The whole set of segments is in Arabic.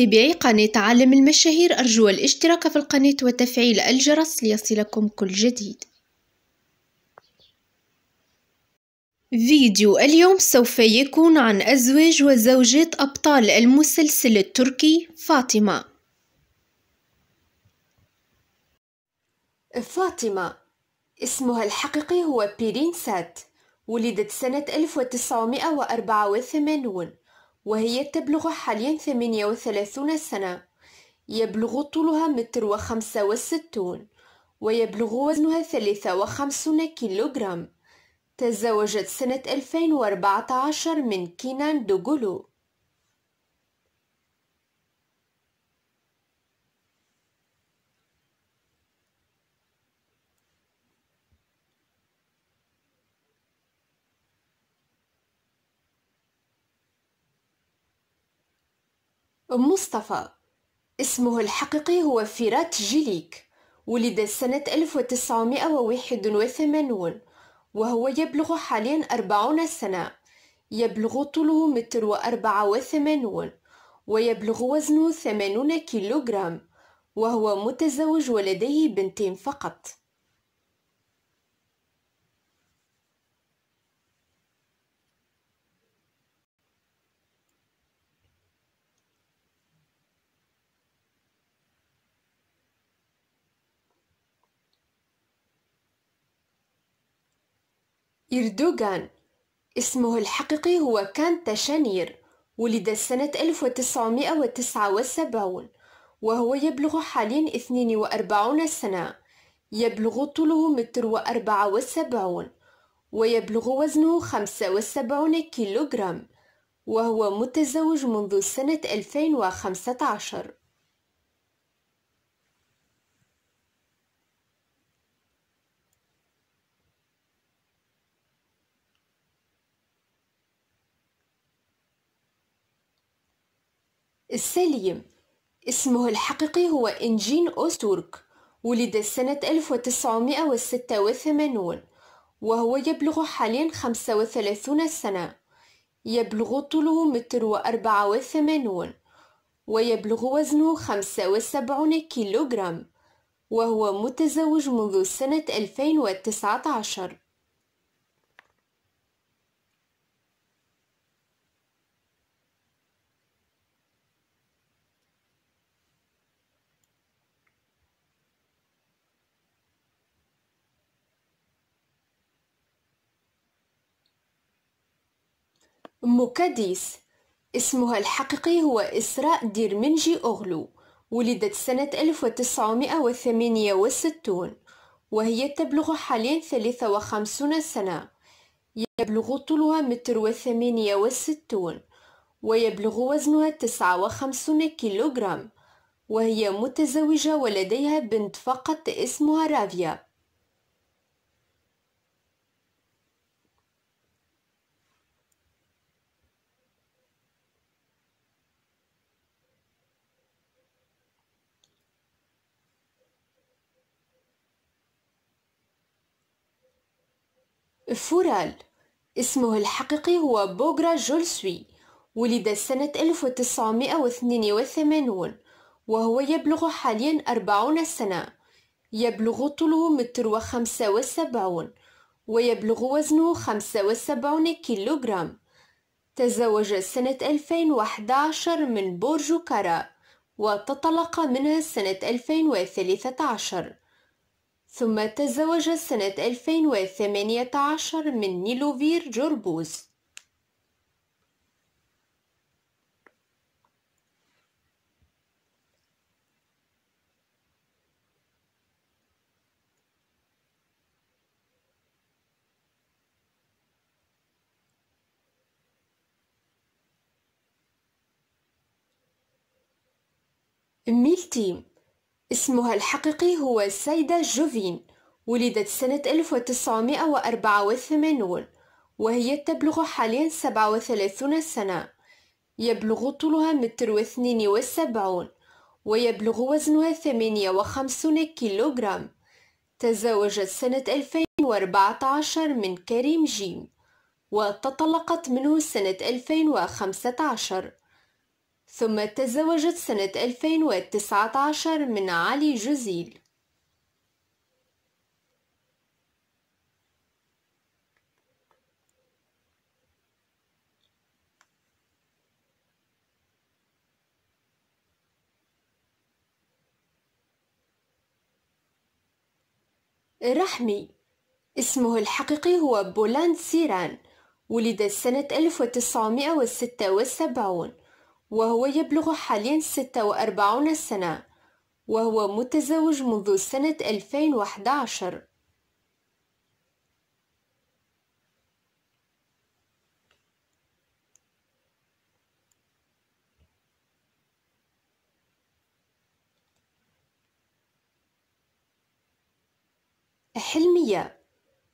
متابعي قناة عالم المشاهير أرجو الاشتراك في القناة وتفعيل الجرس ليصلكم كل جديد فيديو اليوم سوف يكون عن أزواج وزوجات أبطال المسلسل التركي فاطمة فاطمة اسمها الحقيقي هو بيرين سات ولدت سنة 1984 وهي تبلغ حاليا 38 سنة يبلغ طولها متر وخمسة وستون ويبلغ وزنها 53 كيلوغرام تزوجت سنة 2014 من كينان دوغولو مصطفى اسمه الحقيقي هو فرات جيليك ولد سنة 1981 وهو يبلغ حاليا 40 سنة يبلغ طوله متر وأربعة وثمانون ويبلغ وزنه ثمانون كيلوغرام وهو متزوج ولديه بنتين فقط إردوغان اسمه الحقيقي هو كان تشانير ولد سنة 1979 وهو يبلغ حاليا 42 سنة يبلغ طوله متر وأربعة وسبعون ويبلغ وزنه خمسة وسبعون كيلوغرام وهو متزوج منذ سنة 2015 السليم اسمه الحقيقي هو إنجين أوستورك ولد سنة 1986 وهو يبلغ حاليا 35 سنة يبلغ طوله متر وأربعة وثمانون ويبلغ وزنه خمسة وسبعون كيلوغرام وهو متزوج منذ سنة 2019 موكاديس اسمها الحقيقي هو إسراء ديرمنجي أغلو ولدت سنة 1968 وهي تبلغ حاليا 53 سنة يبلغ طولها متر وثمانية وستون ويبلغ وزنها تسعة وخمسون كيلوغرام وهي متزوجة ولديها بنت فقط اسمها رافيا فورال اسمه الحقيقي هو بوغرا جولسوي ولد سنة 1982 وهو يبلغ حاليا 40 سنة يبلغ طوله متر وخمسة وسبعون ويبلغ وزنه خمسة وسبعون كيلوغرام تزوج سنة 2011 من بورجو كارا وتطلق منها سنة 2013 ثم تزوج سنة 2018 من نيلوفير جربوز ميلتي اسمها الحقيقي هو السيدة جوفين ولدت سنة 1984 وهي تبلغ حاليا 37 سنة يبلغ طولها متر واثنين وسبعون ويبلغ وزنها ثمانية وخمسون كيلوغرام تزوجت سنة 2014 من كريم جيم وتطلقت منه سنة 2015 ثم تزوجت سنة 2019 من علي جزيل رحمي اسمه الحقيقي هو بولاند سيران ولد سنة 1976 وهو يبلغ حاليا 46 سنة وهو متزوج منذ سنة 2011 حلمية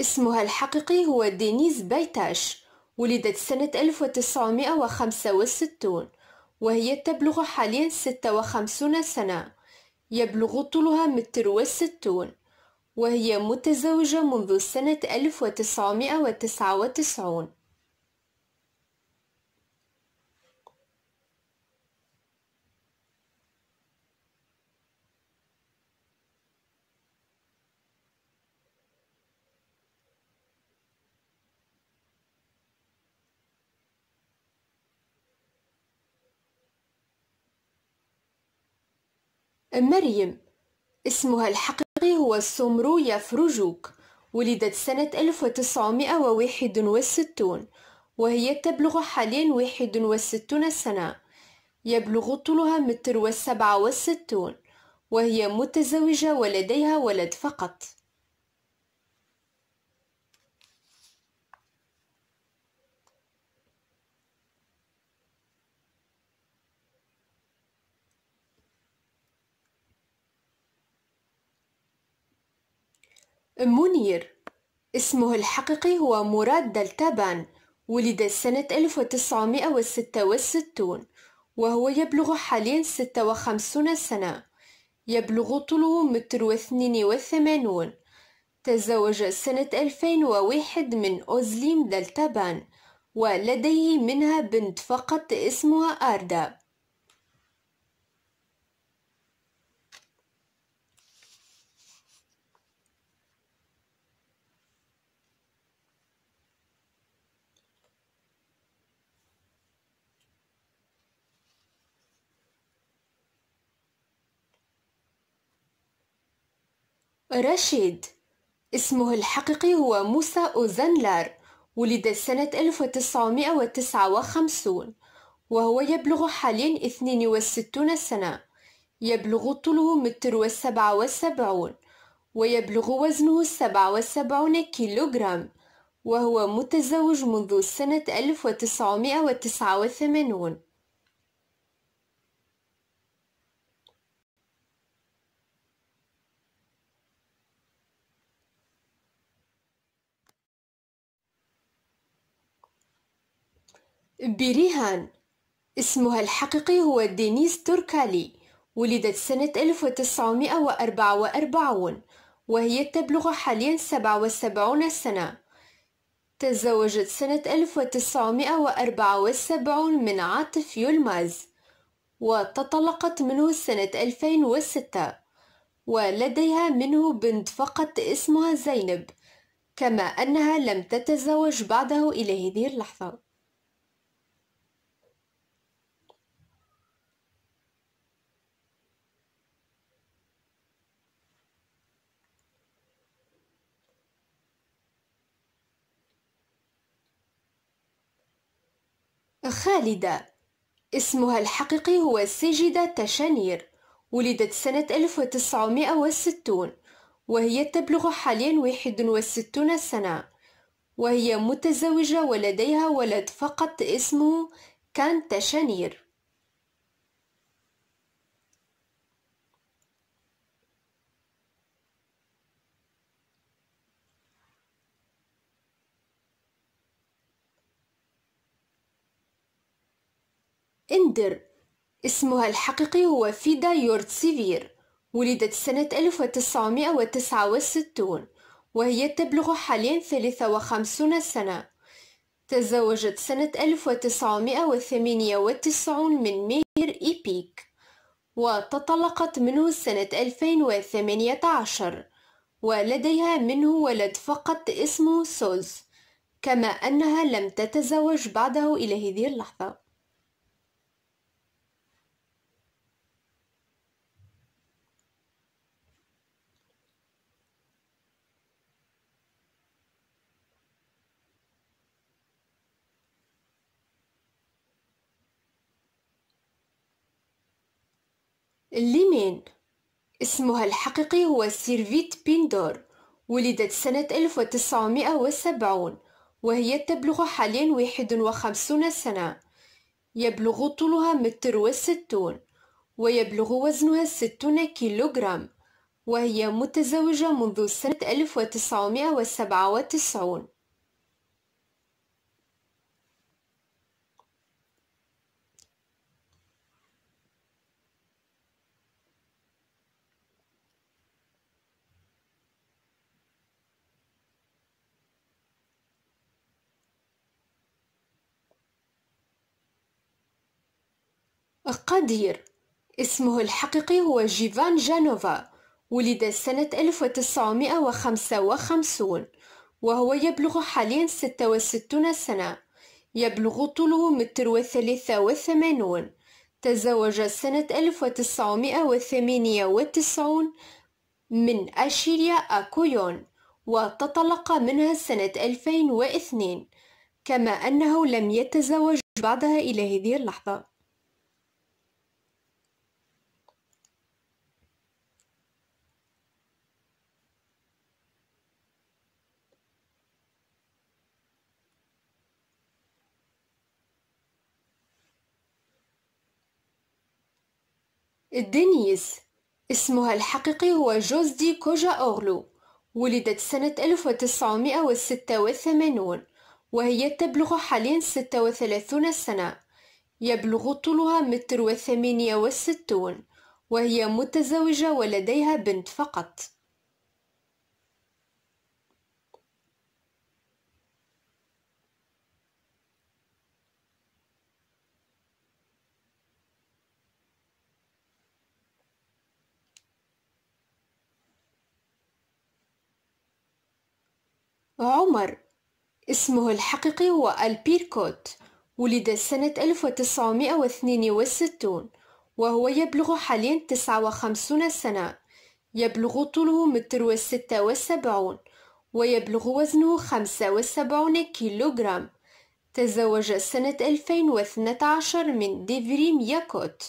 اسمها الحقيقي هو دينيز بيتاش ولدت سنة 1965 وهي تبلغ حاليا ستة وخمسون سنة يبلغ طولها متر وستون وهي متزوجة منذ سنة 1999 مريم اسمها الحقيقي هو سومرو يافروجوك ولدت سنة 1961 وهي تبلغ حاليا 61 سنة يبلغ طولها متر وسبعة وستون وهي متزوجة ولديها ولد فقط منير اسمه الحقيقي هو مراد دلتابان ولد سنة 1966 وهو يبلغ حاليا 56 سنة يبلغ طوله متر واثنين وثمانون تزوج سنة 2001 من أوزليم دلتابان ولديه منها بنت فقط اسمها أردا رشيد اسمه الحقيقي هو موسى أوزنلار ولد سنة 1959 وهو يبلغ حاليا 62 سنة يبلغ طوله متر وسبعة وسبعون ويبلغ وزنه سبعة وسبعون كيلوغرام وهو متزوج منذ سنة 1989 بيريهان اسمها الحقيقي هو دينيس توركالي ولدت سنة 1944 وهي تبلغ حاليا 77 سنة تزوجت سنة 1974 من عاطف يولماز وتطلقت منه سنة 2006 ولديها منه بنت فقط اسمها زينب كما أنها لم تتزوج بعده إلى هذه اللحظة خالدة اسمها الحقيقي هو سجدة تشانير ولدت سنة 1960 وهي تبلغ حاليا 61 سنة وهي متزوجة ولديها ولد فقط اسمه كان تشانير إندر اسمها الحقيقي هو فيدا يورتسيفير ولدت سنة 1969 وهي تبلغ حاليا 53 سنة تزوجت سنة 1998 من مير إيبيك وتطلقت منه سنة 2018 ولديها منه ولد فقط اسمه سولز كما أنها لم تتزوج بعده إلى هذه اللحظة ليمين اسمها الحقيقي هو سيرفيت بيندور ولدت سنة 1970 وهي تبلغ حاليا 51 سنة يبلغ طولها متر وستون ويبلغ وزنها 60 كيلوغرام وهي متزوجة منذ سنة 1997 قدير اسمه الحقيقي هو جيفان جانوفا ولد سنة 1955 وهو يبلغ حاليا 66 سنة يبلغ طوله متر وثلاثة وثمانون تزوج سنة 1998 من أشيريا أكويون وتطلق منها سنة 2002 كما أنه لم يتزوج بعدها إلى هذه اللحظة دينيس اسمها الحقيقي هو جوزدي كوجا أورلو ولدت سنة 1986 وهي تبلغ حاليا 36 سنة يبلغ طولها متر وثمانية وستون وهي متزوجة ولديها بنت فقط عمر اسمه الحقيقي هو البيركوت ولد سنة 1962 وهو يبلغ حاليا 59 سنة يبلغ طوله متر وستة وسبعون ويبلغ وزنه خمسة وسبعون كيلوغرام تزوج سنة 2012 من ديفريم ياكوت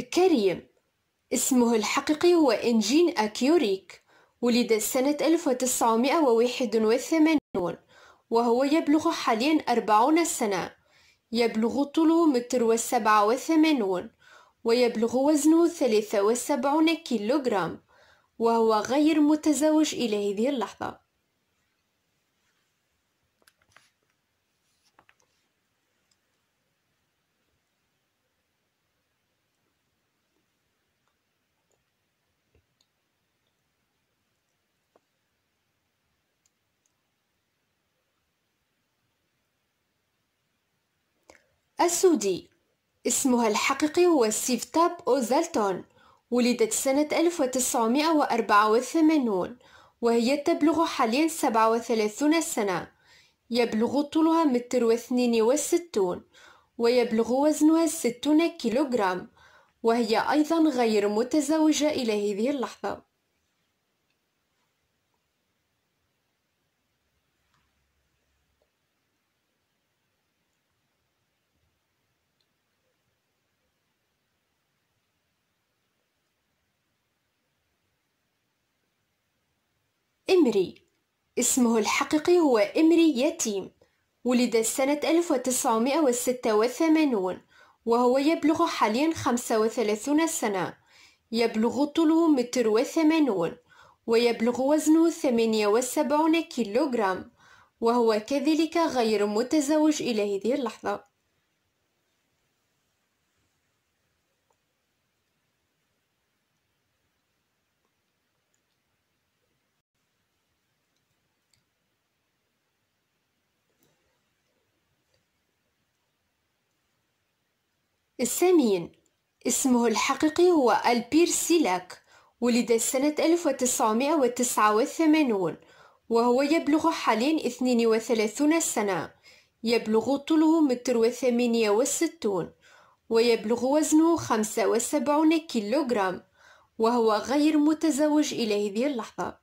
كريم اسمه الحقيقي هو إنجين أكيوريك ولد سنة 1981 وهو يبلغ حاليا 40 سنة يبلغ طوله متر وسبعة وثمانون ويبلغ وزنه ثلاثة وسبعون كيلوغرام وهو غير متزوج إلى هذه اللحظة السودي اسمها الحقيقي هو سيفتاب أوزالتون ولدت سنة 1984 وهي تبلغ حاليا 37 سنة يبلغ طولها متر واثنين وستون ويبلغ وزنها ستون كيلوغرام وهي أيضا غير متزوجة إلى هذه اللحظة إمري اسمه الحقيقي هو إمري يتيم ولد سنة 1986 وهو يبلغ حاليا 35 سنة يبلغ طوله متر وثمانون ويبلغ وزنه 78 كيلوغرام وهو كذلك غير متزوج إلى هذه اللحظة السامين اسمه الحقيقي هو ألبير سيلاك ولد سنة 1989 وهو يبلغ حاليا 32 سنة يبلغ طوله متر وثمانية وستون ويبلغ وزنه خمسة وسبعون كيلوغرام وهو غير متزوج إلى هذه اللحظة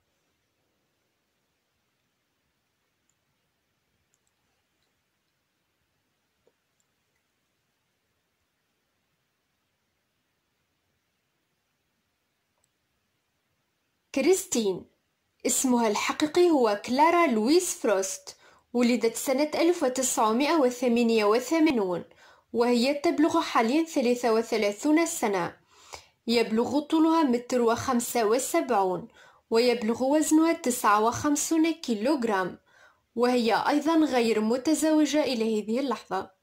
كريستين اسمها الحقيقي هو كلارا لويس فروست ولدت سنة 1988 وهي تبلغ حاليا 33 سنة يبلغ طولها متر وخمسة وسبعون ويبلغ وزنها تسعة وخمسون كيلوغرام وهي أيضا غير متزوجة إلى هذه اللحظة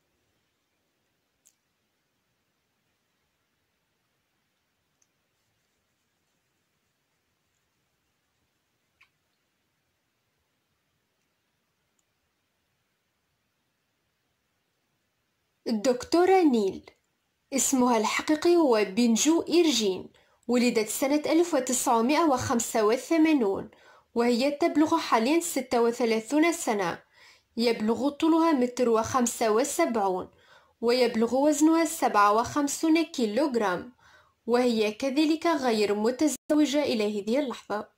الدكتورة نيل اسمها الحقيقي هو بنجو إيرجين ولدت سنة 1985 وهي تبلغ حاليا 36 سنة يبلغ طولها متر وخمسة وسبعون ويبلغ وزنها سبعة وخمسون كيلوغرام وهي كذلك غير متزوجة إلى هذه اللحظة